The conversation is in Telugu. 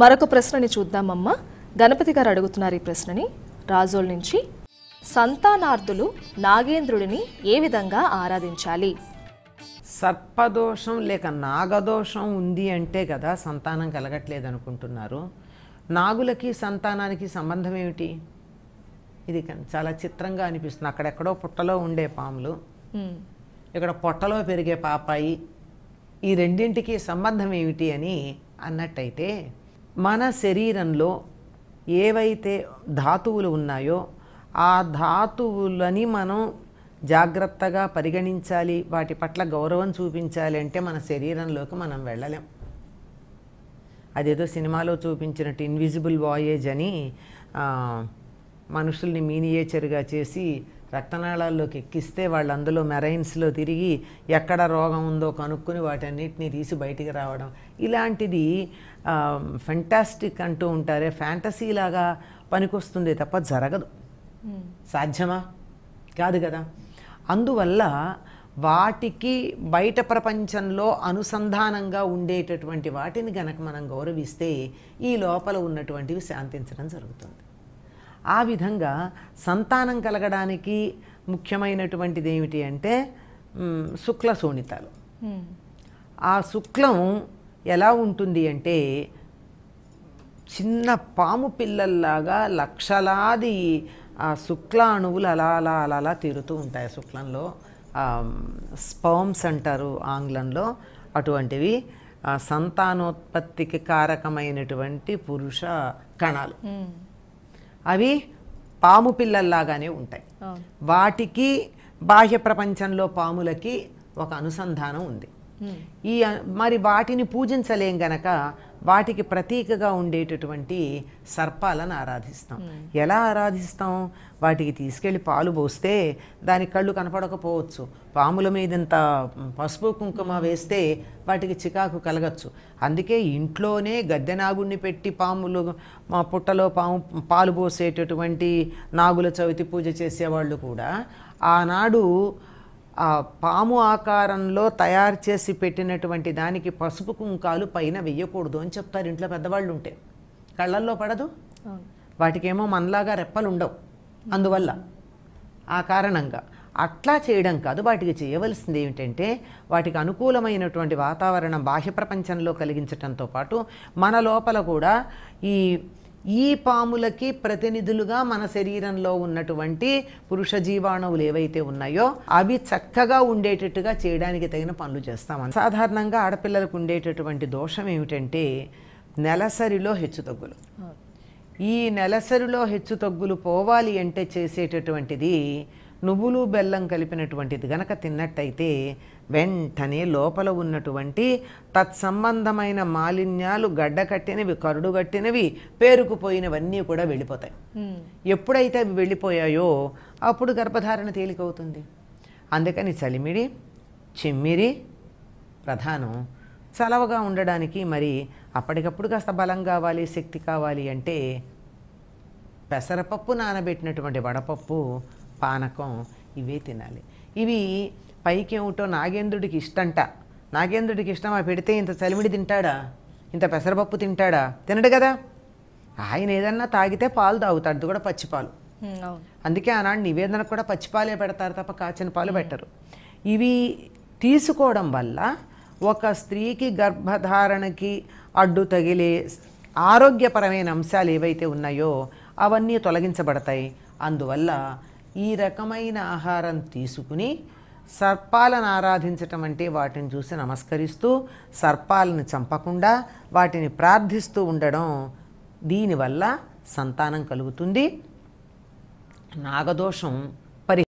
మరొక ప్రశ్నని చూద్దామమ్మా గణపతి గారు అడుగుతున్నారు ఈ ప్రశ్నని రాజోల్ నుంచి సంతానార్థులు నాగేంద్రుడిని ఏ విధంగా ఆరాధించాలి సర్పదోషం లేక నాగదోషం ఉంది అంటే కదా సంతానం కలగట్లేదు అనుకుంటున్నారు నాగులకి సంతానానికి సంబంధం ఏమిటి ఇది చాలా చిత్రంగా అనిపిస్తుంది అక్కడెక్కడో పుట్టలో ఉండే పాములు ఇక్కడ పొట్టలో పెరిగే పాపాయి ఈ రెండింటికి సంబంధం ఏమిటి అని అన్నట్టయితే మన శరీరంలో ఏవైతే ధాతువులు ఉన్నాయో ఆ ధాతువులని మనం జాగ్రత్తగా పరిగణించాలి వాటి పట్ల గౌరవం చూపించాలి అంటే మన శరీరంలోకి మనం వెళ్ళలేం అదేదో సినిమాలో చూపించినట్టు ఇన్విజిబుల్ వాయేజ్ అని మనుషుల్ని మీనియేచర్గా చేసి రక్తనాళాల్లోకి ఎక్కిస్తే వాళ్ళు అందులో మెరైన్స్లో తిరిగి ఎక్కడ రోగం ఉందో కనుక్కుని వాటన్నిటిని తీసి బయటికి రావడం ఇలాంటిది ఫెంటాస్టిక్ అంటూ ఉంటారే లాగా పనికొస్తుంది తప్ప జరగదు సాధ్యమా కాదు కదా అందువల్ల వాటికి బయట ప్రపంచంలో అనుసంధానంగా ఉండేటటువంటి వాటిని గనక మనం గౌరవిస్తే ఈ లోపల ఉన్నటువంటివి శాంతించడం జరుగుతుంది ఆ విధంగా సంతానం కలగడానికి ముఖ్యమైనటువంటిది ఏమిటి అంటే శుక్ల శోణితాలు ఆ శుక్లం ఎలా ఉంటుంది అంటే చిన్న పాము పిల్లల్లాగా లక్షలాది ఆ శుక్ల అణువులు అలా అలా అలా అలా తీరుతూ ఉంటాయి శుక్లంలో స్పర్మ్స్ అంటారు ఆంగ్లంలో అటువంటివి సంతానోత్పత్తికి కారకమైనటువంటి పురుష కణాలు అవి పాము పిల్లల్లాగానే ఉంటాయి వాటికి బాహ్య ప్రపంచంలో పాములకి ఒక అనుసంధానం ఉంది ఈ మరి వాటిని పూజించలేం గనక వాటికి ప్రతీకగా ఉండేటటువంటి సర్పాలను ఆరాధిస్తాం ఎలా ఆరాధిస్తాం వాటికి తీసుకెళ్ళి పాలు పోస్తే దాని కళ్ళు కనపడకపోవచ్చు పాముల మీద ఇంత పసుపు కుంకుమ వేస్తే వాటికి చికాకు కలగచ్చు అందుకే ఇంట్లోనే గద్దె నాగుడిని పెట్టి పాములు మా పుట్టలో పాము పాలు పోసేటటువంటి నాగుల చవితి పూజ చేసేవాళ్ళు కూడా ఆనాడు ఆ పాము ఆకారంలో తయారు చేసి పెట్టినటువంటి దానికి పసుపు కుంకాలు పైన వెయ్యకూడదు అని చెప్తారు ఇంట్లో పెద్దవాళ్ళు ఉంటే కళ్ళల్లో పడదు వాటికేమో మనలాగా రెప్పలు ఉండవు అందువల్ల ఆ కారణంగా అట్లా చేయడం కాదు వాటికి చేయవలసింది ఏమిటంటే వాటికి అనుకూలమైనటువంటి వాతావరణం బాహ్య ప్రపంచంలో కలిగించటంతో పాటు మన లోపల కూడా ఈ ఈ పాములకి ప్రతినిధులుగా మన శరీరంలో ఉన్నటువంటి పురుష జీవాణువులు ఏవైతే ఉన్నాయో అవి చక్కగా ఉండేటట్టుగా చేయడానికి తగిన పనులు చేస్తామని సాధారణంగా ఆడపిల్లలకు ఉండేటటువంటి దోషం ఏమిటంటే నెలసరిలో హెచ్చుతగ్గులు ఈ నెలసరిలో హెచ్చుతగ్గులు పోవాలి అంటే చేసేటటువంటిది నువ్వులు బెల్లం కలిపినటువంటిది గనక తిన్నట్టయితే వెంటనే లోపల ఉన్నటువంటి తత్సంబంధమైన మాలిన్యాలు గడ్డకట్టినవి కరుడుగట్టినవి పేరుకుపోయినవన్నీ కూడా వెళ్ళిపోతాయి ఎప్పుడైతే అవి వెళ్ళిపోయాయో అప్పుడు గర్భధారణ తేలికవుతుంది అందుకని చలిమిడి చిమ్మిరి ప్రధానం చలవగా ఉండడానికి మరి అప్పటికప్పుడు కాస్త బలం కావాలి శక్తి కావాలి అంటే పెసరపప్పు నానబెట్టినటువంటి వడపప్పు పానకం ఇవే తినాలి ఇవి పైకి ఏమిటో నాగేంద్రుడికి ఇష్టంట నాగేంద్రుడికి ఇష్టం ఆ పెడితే ఇంత చలిమిడి తింటాడా ఇంత పెసరపప్పు తింటాడా తినడు కదా ఆయన ఏదన్నా తాగితే పాలు తాగుతాడు కూడా పచ్చిపాలు అందుకే ఆనాడు నివేదన కూడా పచ్చిపాలే పెడతారు తప్ప కాచిన పాలు పెట్టరు ఇవి తీసుకోవడం వల్ల ఒక స్త్రీకి గర్భధారణకి అడ్డు తగిలే ఆరోగ్యపరమైన అంశాలు ఏవైతే ఉన్నాయో అవన్నీ తొలగించబడతాయి అందువల్ల ఈ రకమైన ఆహారం తీసుకుని సర్పాలను ఆరాధించటం అంటే వాటిని చూసి నమస్కరిస్తూ సర్పాలను చంపకుండా వాటిని ప్రార్థిస్తూ ఉండడం దీనివల్ల సంతానం కలుగుతుంది నాగదోషం